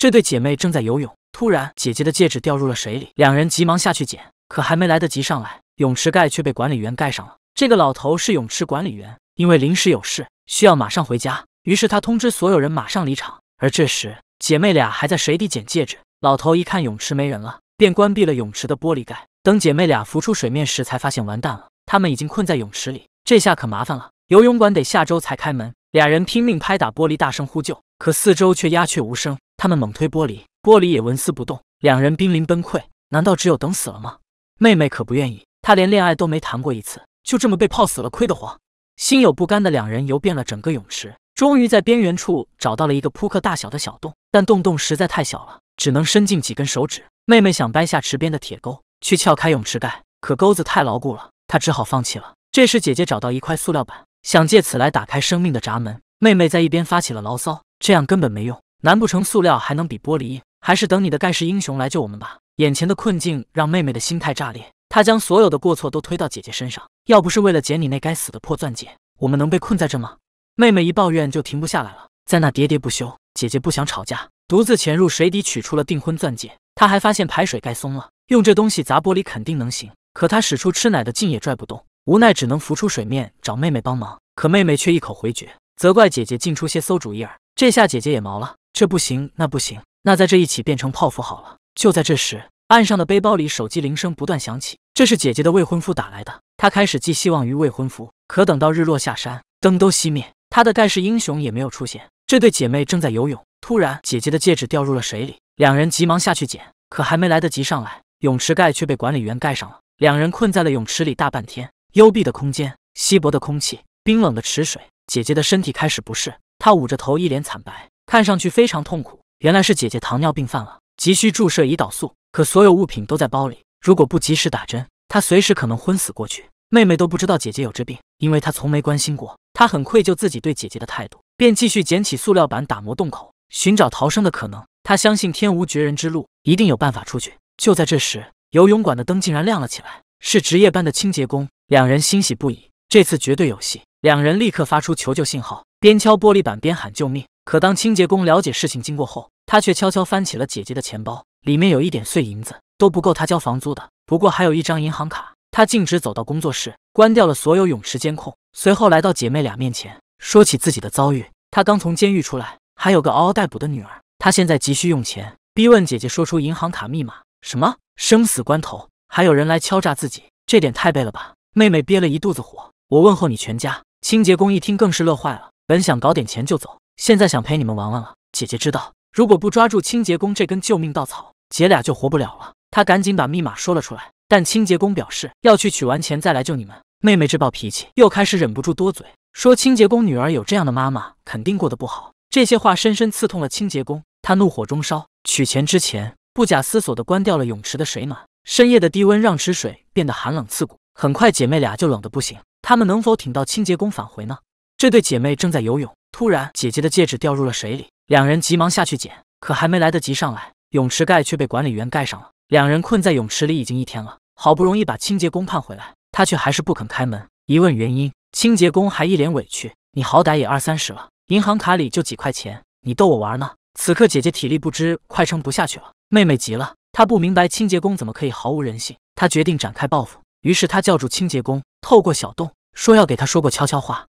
这对姐妹正在游泳，突然姐姐的戒指掉入了水里，两人急忙下去捡，可还没来得及上来，泳池盖却被管理员盖上了。这个老头是泳池管理员，因为临时有事需要马上回家，于是他通知所有人马上离场。而这时姐妹俩还在水底捡戒指，老头一看泳池没人了，便关闭了泳池的玻璃盖。等姐妹俩浮出水面时，才发现完蛋了，他们已经困在泳池里，这下可麻烦了。游泳馆得下周才开门，俩人拼命拍打玻璃，大声呼救，可四周却鸦雀无声。他们猛推玻璃，玻璃也纹丝不动。两人濒临崩溃，难道只有等死了吗？妹妹可不愿意，她连恋爱都没谈过一次，就这么被泡死了，亏得慌。心有不甘的两人游遍了整个泳池，终于在边缘处找到了一个扑克大小的小洞，但洞洞实在太小了，只能伸进几根手指。妹妹想掰下池边的铁钩，去撬开泳池盖，可钩子太牢固了，她只好放弃了。这时，姐姐找到一块塑料板，想借此来打开生命的闸门。妹妹在一边发起了牢骚：“这样根本没用。”难不成塑料还能比玻璃？还是等你的盖世英雄来救我们吧！眼前的困境让妹妹的心态炸裂，她将所有的过错都推到姐姐身上。要不是为了捡你那该死的破钻戒，我们能被困在这吗？妹妹一抱怨就停不下来了，在那喋喋不休。姐姐不想吵架，独自潜入水底取出了订婚钻戒。她还发现排水盖松了，用这东西砸玻璃肯定能行。可她使出吃奶的劲也拽不动，无奈只能浮出水面找妹妹帮忙。可妹妹却一口回绝，责怪姐姐尽出些馊主意儿。这下姐姐也毛了。这不行，那不行，那在这一起变成泡芙好了。就在这时，岸上的背包里手机铃声不断响起，这是姐姐的未婚夫打来的。她开始寄希望于未婚夫，可等到日落下山，灯都熄灭，她的盖世英雄也没有出现。这对姐妹正在游泳，突然姐姐的戒指掉入了水里，两人急忙下去捡，可还没来得及上来，泳池盖却被管理员盖上了，两人困在了泳池里大半天。幽闭的空间，稀薄的空气，冰冷的池水，姐姐的身体开始不适，她捂着头，一脸惨白。看上去非常痛苦，原来是姐姐糖尿病犯了，急需注射胰岛素。可所有物品都在包里，如果不及时打针，她随时可能昏死过去。妹妹都不知道姐姐有这病，因为她从没关心过。她很愧疚自己对姐姐的态度，便继续捡起塑料板打磨洞口，寻找逃生的可能。她相信天无绝人之路，一定有办法出去。就在这时，游泳馆的灯竟然亮了起来，是值夜班的清洁工。两人欣喜不已，这次绝对有戏。两人立刻发出求救信号，边敲玻璃板边喊救命。可当清洁工了解事情经过后，他却悄悄翻起了姐姐的钱包，里面有一点碎银子都不够他交房租的。不过还有一张银行卡，他径直走到工作室，关掉了所有泳池监控，随后来到姐妹俩面前，说起自己的遭遇。他刚从监狱出来，还有个嗷嗷待哺的女儿，他现在急需用钱，逼问姐姐说出银行卡密码。什么生死关头还有人来敲诈自己，这点太背了吧！妹妹憋了一肚子火，我问候你全家。清洁工一听更是乐坏了，本想搞点钱就走。现在想陪你们玩玩了，姐姐知道，如果不抓住清洁工这根救命稻草，姐俩就活不了了。她赶紧把密码说了出来，但清洁工表示要去取完钱再来救你们。妹妹这暴脾气又开始忍不住多嘴，说清洁工女儿有这样的妈妈肯定过得不好。这些话深深刺痛了清洁工，他怒火中烧。取钱之前，不假思索地关掉了泳池的水暖。深夜的低温让池水变得寒冷刺骨，很快姐妹俩就冷得不行。她们能否挺到清洁工返回呢？这对姐妹正在游泳。突然，姐姐的戒指掉入了水里，两人急忙下去捡，可还没来得及上来，泳池盖却被管理员盖上了，两人困在泳池里已经一天了。好不容易把清洁工盼回来，他却还是不肯开门。一问原因，清洁工还一脸委屈：“你好歹也二三十了，银行卡里就几块钱，你逗我玩呢？”此刻姐姐体力不支，快撑不下去了。妹妹急了，她不明白清洁工怎么可以毫无人性，她决定展开报复。于是她叫住清洁工，透过小洞说要给他说过悄悄话。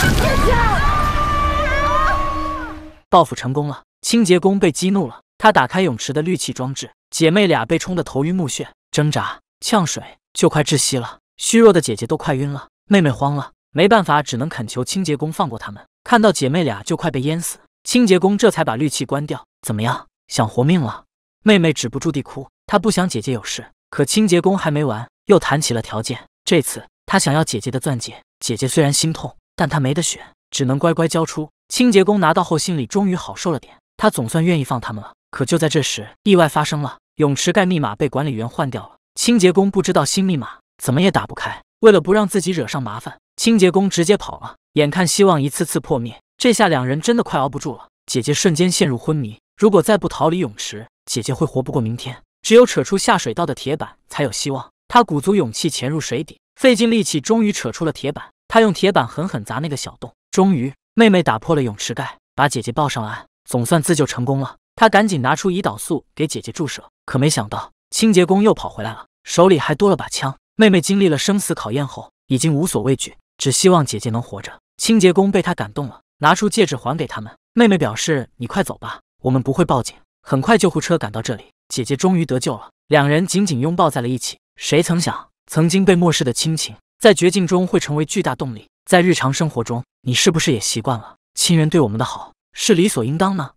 报复成功了，清洁工被激怒了，他打开泳池的氯气装置，姐妹俩被冲得头晕目眩，挣扎呛水，就快窒息了。虚弱的姐姐都快晕了，妹妹慌了，没办法，只能恳求清洁工放过他们。看到姐妹俩就快被淹死，清洁工这才把氯气关掉。怎么样，想活命了？妹妹止不住地哭，她不想姐姐有事。可清洁工还没完，又谈起了条件。这次他想要姐姐的钻戒，姐姐虽然心痛。但他没得选，只能乖乖交出。清洁工拿到后，心里终于好受了点，他总算愿意放他们了。可就在这时，意外发生了，泳池盖密码被管理员换掉了。清洁工不知道新密码，怎么也打不开。为了不让自己惹上麻烦，清洁工直接跑了。眼看希望一次次破灭，这下两人真的快熬不住了。姐姐瞬间陷入昏迷，如果再不逃离泳池，姐姐会活不过明天。只有扯出下水道的铁板才有希望。她鼓足勇气潜入水底，费尽力气，终于扯出了铁板。他用铁板狠狠砸那个小洞，终于，妹妹打破了泳池盖，把姐姐抱上了岸，总算自救成功了。他赶紧拿出胰岛素给姐姐注射，可没想到清洁工又跑回来了，手里还多了把枪。妹妹经历了生死考验后，已经无所畏惧，只希望姐姐能活着。清洁工被他感动了，拿出戒指还给他们。妹妹表示：“你快走吧，我们不会报警。”很快救护车赶到这里，姐姐终于得救了，两人紧紧拥抱在了一起。谁曾想，曾经被漠视的亲情。在绝境中会成为巨大动力。在日常生活中，你是不是也习惯了亲人对我们的好是理所应当呢？